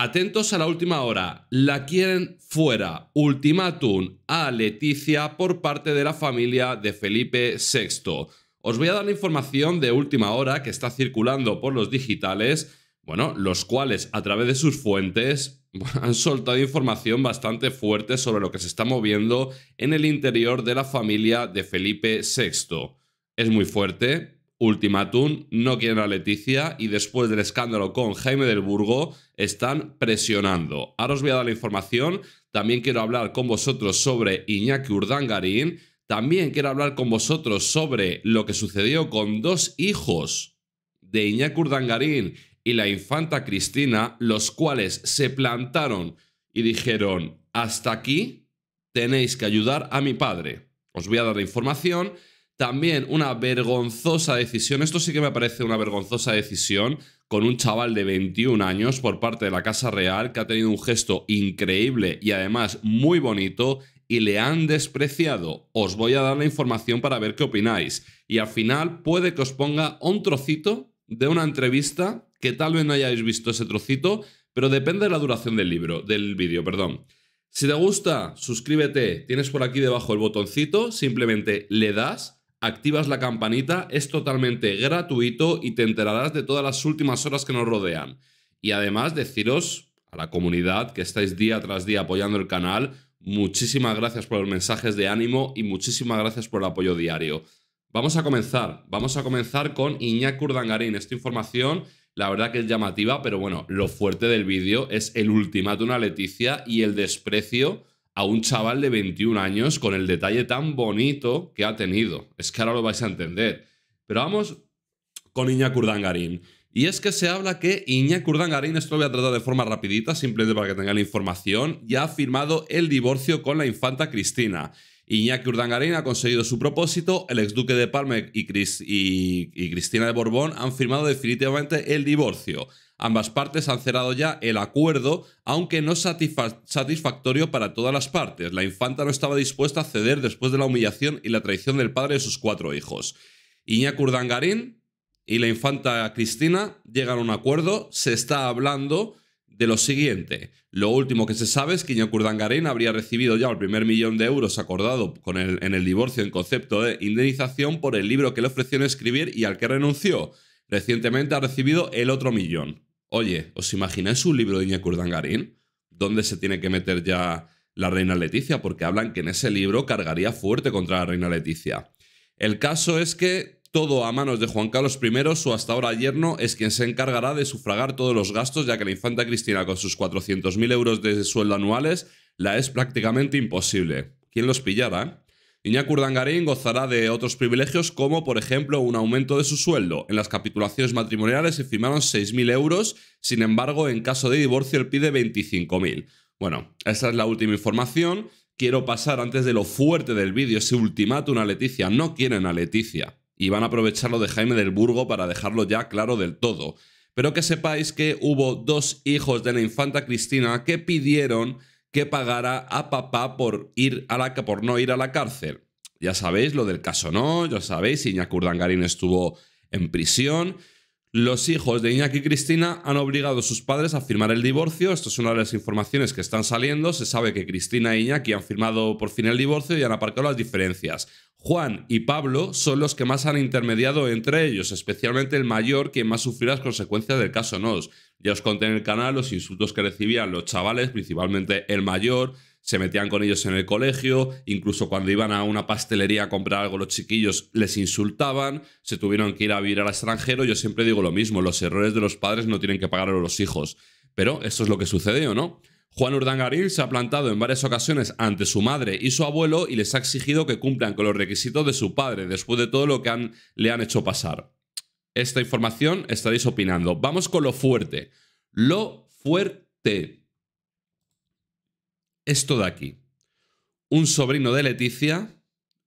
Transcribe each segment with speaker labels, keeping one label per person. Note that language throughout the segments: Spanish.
Speaker 1: Atentos a la última hora. La quieren fuera. Ultimátum a Leticia por parte de la familia de Felipe VI. Os voy a dar la información de última hora que está circulando por los digitales, bueno, los cuales a través de sus fuentes han soltado información bastante fuerte sobre lo que se está moviendo en el interior de la familia de Felipe VI. Es muy fuerte, Ultimatum no quieren a Leticia y después del escándalo con Jaime del Burgo están presionando. Ahora os voy a dar la información. También quiero hablar con vosotros sobre Iñaki Urdangarín. También quiero hablar con vosotros sobre lo que sucedió con dos hijos de Iñaki Urdangarín y la infanta Cristina, los cuales se plantaron y dijeron, hasta aquí tenéis que ayudar a mi padre. Os voy a dar la información también una vergonzosa decisión, esto sí que me parece una vergonzosa decisión, con un chaval de 21 años por parte de la Casa Real que ha tenido un gesto increíble y además muy bonito y le han despreciado. Os voy a dar la información para ver qué opináis. Y al final puede que os ponga un trocito de una entrevista que tal vez no hayáis visto ese trocito, pero depende de la duración del libro, del vídeo, perdón. Si te gusta, suscríbete, tienes por aquí debajo el botoncito, simplemente le das activas la campanita, es totalmente gratuito y te enterarás de todas las últimas horas que nos rodean. Y además deciros a la comunidad que estáis día tras día apoyando el canal, muchísimas gracias por los mensajes de ánimo y muchísimas gracias por el apoyo diario. Vamos a comenzar, vamos a comenzar con Iñak Urdangarín. Esta información, la verdad que es llamativa, pero bueno, lo fuerte del vídeo es el ultimátum a Leticia y el desprecio a un chaval de 21 años con el detalle tan bonito que ha tenido. Es que ahora lo vais a entender. Pero vamos con Iñaki Urdangarín. Y es que se habla que Iñaki Urdangarín, esto lo voy a tratar de forma rapidita, simplemente para que tengan la información, ya ha firmado el divorcio con la infanta Cristina. Iñaki Urdangarín ha conseguido su propósito, el exduque de Palme y Cristina de Borbón han firmado definitivamente el divorcio. Ambas partes han cerrado ya el acuerdo, aunque no satisfactorio para todas las partes. La infanta no estaba dispuesta a ceder después de la humillación y la traición del padre de sus cuatro hijos. Iñaki Urdangarín y la infanta Cristina llegan a un acuerdo, se está hablando de lo siguiente. Lo último que se sabe es que Iñaki Urdangarín habría recibido ya el primer millón de euros acordado en el divorcio en concepto de indemnización por el libro que le ofreció escribir y al que renunció. Recientemente ha recibido el otro millón. Oye, ¿os imagináis un libro de Iñaki Dangarín? ¿Dónde se tiene que meter ya la reina Leticia? Porque hablan que en ese libro cargaría fuerte contra la reina Leticia. El caso es que todo a manos de Juan Carlos I, su hasta ahora yerno, es quien se encargará de sufragar todos los gastos, ya que la infanta Cristina, con sus 400.000 euros de sueldo anuales, la es prácticamente imposible. ¿Quién los pillara? Niña Urdangarín gozará de otros privilegios como, por ejemplo, un aumento de su sueldo. En las capitulaciones matrimoniales se firmaron 6.000 euros, sin embargo, en caso de divorcio él pide 25.000. Bueno, esa es la última información. Quiero pasar antes de lo fuerte del vídeo, ese ultimátum a Leticia. No quieren a Leticia. Y van a lo de Jaime del Burgo para dejarlo ya claro del todo. Pero que sepáis que hubo dos hijos de la infanta Cristina que pidieron que pagara a papá por, ir a la, por no ir a la cárcel. Ya sabéis lo del caso no, ya sabéis, Iñakur Dangarín estuvo en prisión. Los hijos de Iñaki y Cristina han obligado a sus padres a firmar el divorcio. Esto es una de las informaciones que están saliendo. Se sabe que Cristina e Iñaki han firmado por fin el divorcio y han aparcado las diferencias. Juan y Pablo son los que más han intermediado entre ellos, especialmente el mayor, quien más sufrió las consecuencias del caso Nos. Ya os conté en el canal los insultos que recibían los chavales, principalmente el mayor, se metían con ellos en el colegio, incluso cuando iban a una pastelería a comprar algo los chiquillos les insultaban, se tuvieron que ir a vivir al extranjero. Yo siempre digo lo mismo, los errores de los padres no tienen que pagar a los hijos. Pero esto es lo que sucedió no. Juan Urdangarín se ha plantado en varias ocasiones ante su madre y su abuelo y les ha exigido que cumplan con los requisitos de su padre después de todo lo que le han hecho pasar. Esta información estaréis opinando. Vamos con lo fuerte. Lo fuerte esto de aquí. Un sobrino de Leticia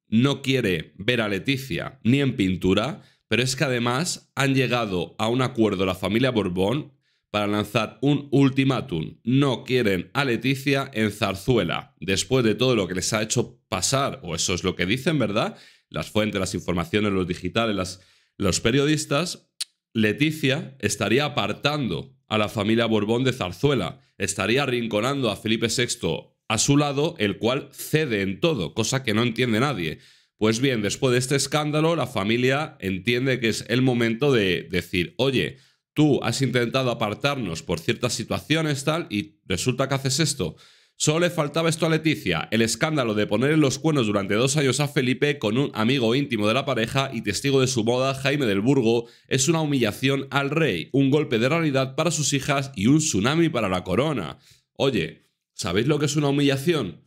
Speaker 1: no quiere ver a Leticia ni en pintura, pero es que además han llegado a un acuerdo la familia Borbón para lanzar un ultimátum. No quieren a Leticia en zarzuela, después de todo lo que les ha hecho pasar, o eso es lo que dicen, ¿verdad? Las fuentes, las informaciones, los digitales, los periodistas, Leticia estaría apartando a la familia Borbón de Zarzuela, estaría arrinconando a Felipe VI a su lado, el cual cede en todo, cosa que no entiende nadie. Pues bien, después de este escándalo, la familia entiende que es el momento de decir, oye, tú has intentado apartarnos por ciertas situaciones tal y resulta que haces esto. Solo le faltaba esto a Leticia, el escándalo de poner en los cuernos durante dos años a Felipe con un amigo íntimo de la pareja y testigo de su boda, Jaime del Burgo, es una humillación al rey, un golpe de realidad para sus hijas y un tsunami para la corona. Oye, ¿Sabéis lo que es una humillación?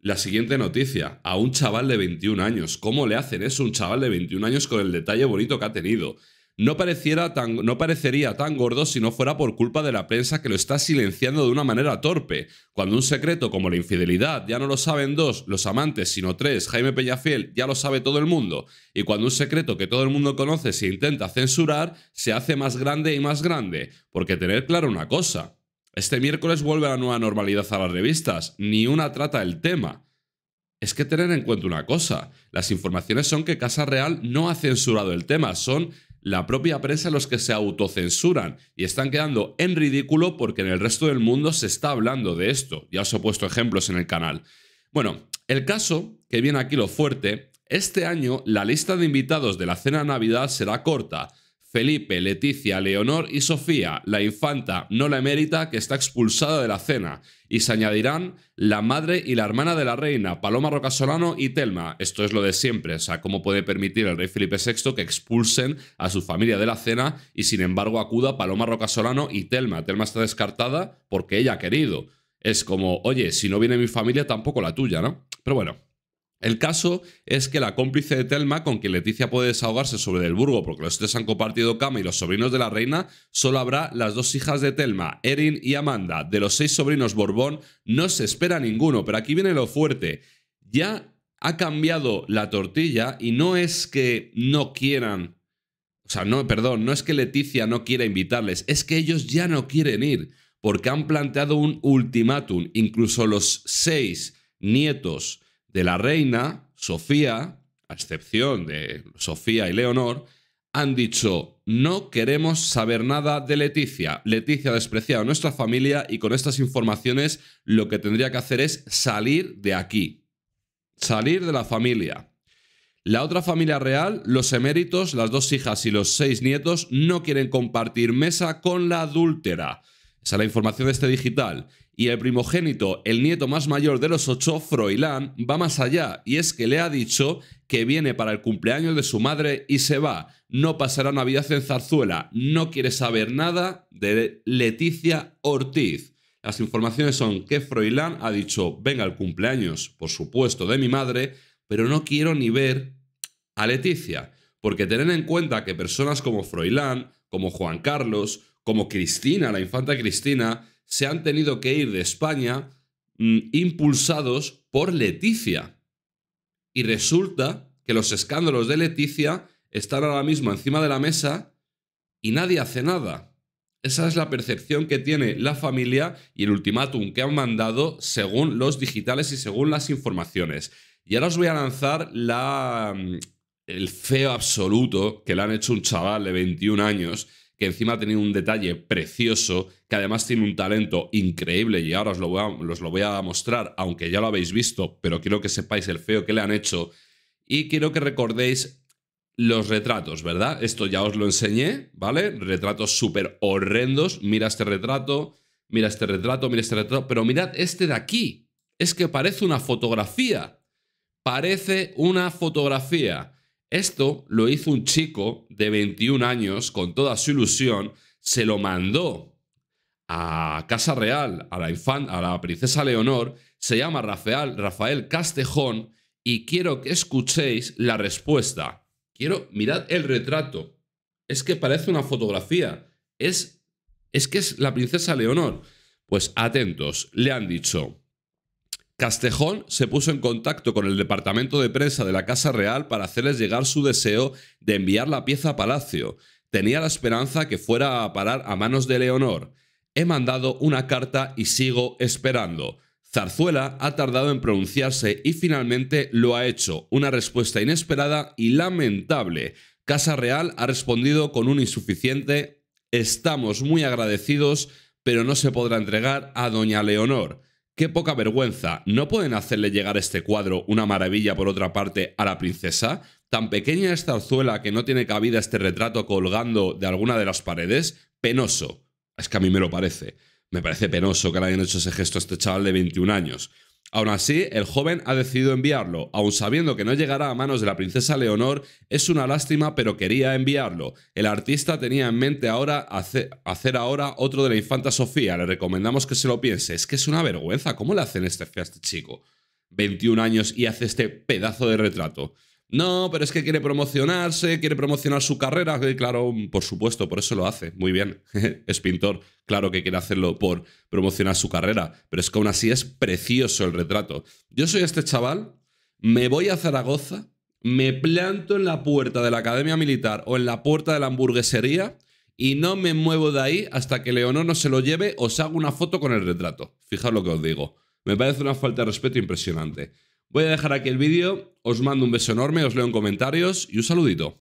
Speaker 1: La siguiente noticia, a un chaval de 21 años. ¿Cómo le hacen eso a un chaval de 21 años con el detalle bonito que ha tenido? No, pareciera tan, no parecería tan gordo si no fuera por culpa de la prensa que lo está silenciando de una manera torpe. Cuando un secreto como la infidelidad ya no lo saben dos, los amantes, sino tres, Jaime Peñafiel, ya lo sabe todo el mundo. Y cuando un secreto que todo el mundo conoce se intenta censurar, se hace más grande y más grande. Porque tener claro una cosa, este miércoles vuelve la nueva normalidad a las revistas, ni una trata el tema. Es que tener en cuenta una cosa, las informaciones son que Casa Real no ha censurado el tema, son la propia prensa los que se autocensuran y están quedando en ridículo porque en el resto del mundo se está hablando de esto. Ya os he puesto ejemplos en el canal. Bueno, el caso, que viene aquí lo fuerte, este año la lista de invitados de la cena de Navidad será corta. Felipe, Leticia, Leonor y Sofía, la infanta no la emérita que está expulsada de la cena, y se añadirán la madre y la hermana de la reina, Paloma Rocasolano y Telma. Esto es lo de siempre, o sea, cómo puede permitir el rey Felipe VI que expulsen a su familia de la cena y sin embargo acuda Paloma Rocasolano y Telma. Telma está descartada porque ella ha querido. Es como, oye, si no viene mi familia, tampoco la tuya, ¿no? Pero bueno, el caso es que la cómplice de Telma, con quien Leticia puede desahogarse sobre del Burgo porque los tres han compartido cama y los sobrinos de la reina, solo habrá las dos hijas de Telma, Erin y Amanda. De los seis sobrinos Borbón no se espera ninguno, pero aquí viene lo fuerte. Ya ha cambiado la tortilla y no es que no quieran, o sea, no, perdón, no es que Leticia no quiera invitarles, es que ellos ya no quieren ir porque han planteado un ultimátum. Incluso los seis nietos de la reina, Sofía, a excepción de Sofía y Leonor, han dicho, no queremos saber nada de Leticia. Leticia ha despreciado a nuestra familia y con estas informaciones lo que tendría que hacer es salir de aquí, salir de la familia. La otra familia real, los eméritos, las dos hijas y los seis nietos, no quieren compartir mesa con la adúltera. Esa es la información de este digital. Y el primogénito, el nieto más mayor de los ocho, Froilán, va más allá y es que le ha dicho que viene para el cumpleaños de su madre y se va. No pasará Navidad en Zarzuela. No quiere saber nada de Leticia Ortiz. Las informaciones son que Froilán ha dicho, venga al cumpleaños, por supuesto, de mi madre, pero no quiero ni ver a Leticia. Porque tener en cuenta que personas como Froilán, como Juan Carlos, como Cristina, la infanta Cristina, se han tenido que ir de España mm, impulsados por Leticia. Y resulta que los escándalos de Leticia están ahora mismo encima de la mesa y nadie hace nada. Esa es la percepción que tiene la familia y el ultimátum que han mandado según los digitales y según las informaciones. Y ahora os voy a lanzar mm, el feo absoluto que le han hecho un chaval de 21 años que encima ha tenido un detalle precioso, que además tiene un talento increíble y ahora os lo, voy a, mostrar, aunque ya lo habéis visto, pero quiero que sepáis el feo que le han hecho y quiero que recordéis los retratos, ¿verdad? Esto ya os lo enseñé, ¿vale? Retratos súper horrendos, mira este retrato, mira este retrato, mira este retrato, pero mirad este de aquí, es que parece una fotografía, parece una fotografía. Esto lo hizo un chico de 21 años con toda su ilusión, se lo mandó a Casa Real, a la, a la princesa Leonor, se llama Rafael, Rafael Castejón y quiero que escuchéis la respuesta. Quiero, mirad el retrato. Es que parece una fotografía. Es, es que es la princesa Leonor. Pues atentos, le han dicho, Castejón se puso en contacto con el departamento de prensa de la Casa Real para hacerles llegar su deseo de enviar la pieza a Palacio. Tenía la esperanza que fuera a parar a manos de Leonor. He mandado una carta y sigo esperando. Zarzuela ha tardado en pronunciarse y finalmente lo ha hecho. Una respuesta inesperada y lamentable. Casa Real ha respondido con un insuficiente Estamos muy agradecidos, pero no se podrá entregar a doña Leonor. Qué poca vergüenza. ¿No pueden hacerle llegar este cuadro, una maravilla por otra parte, a la princesa? ¿Tan pequeña esta zarzuela que no tiene cabida este retrato colgando de alguna de las paredes? Penoso. Es que a mí me lo parece. Me parece penoso que le hayan hecho ese gesto a este chaval de 21 años. Aún así, el joven ha decidido enviarlo, aun sabiendo que no llegará a manos de la princesa Leonor, es una lástima, pero quería enviarlo. El artista tenía en mente ahora hacer ahora otro de la infanta Sofía, le recomendamos que se lo piense. Es que es una vergüenza, ¿cómo le hacen este fe este chico? 21 años y hace este pedazo de retrato. No, pero es que quiere promocionarse, quiere promocionar su carrera. Claro, por supuesto, por eso lo hace. Muy bien. es pintor. Claro que quiere hacerlo por promocionar su carrera. Pero es que aún así es precioso el retrato. Yo soy este chaval, me voy a Zaragoza, me planto en la puerta de la Academia Militar o en la puerta de la hamburguesería y no me muevo de ahí hasta que Leonor no se lo lleve o se haga una foto con el retrato. Fijaos lo que os digo. Me parece una falta de respeto impresionante. Voy a dejar aquí el vídeo, os mando un beso enorme, os leo en comentarios y un saludito.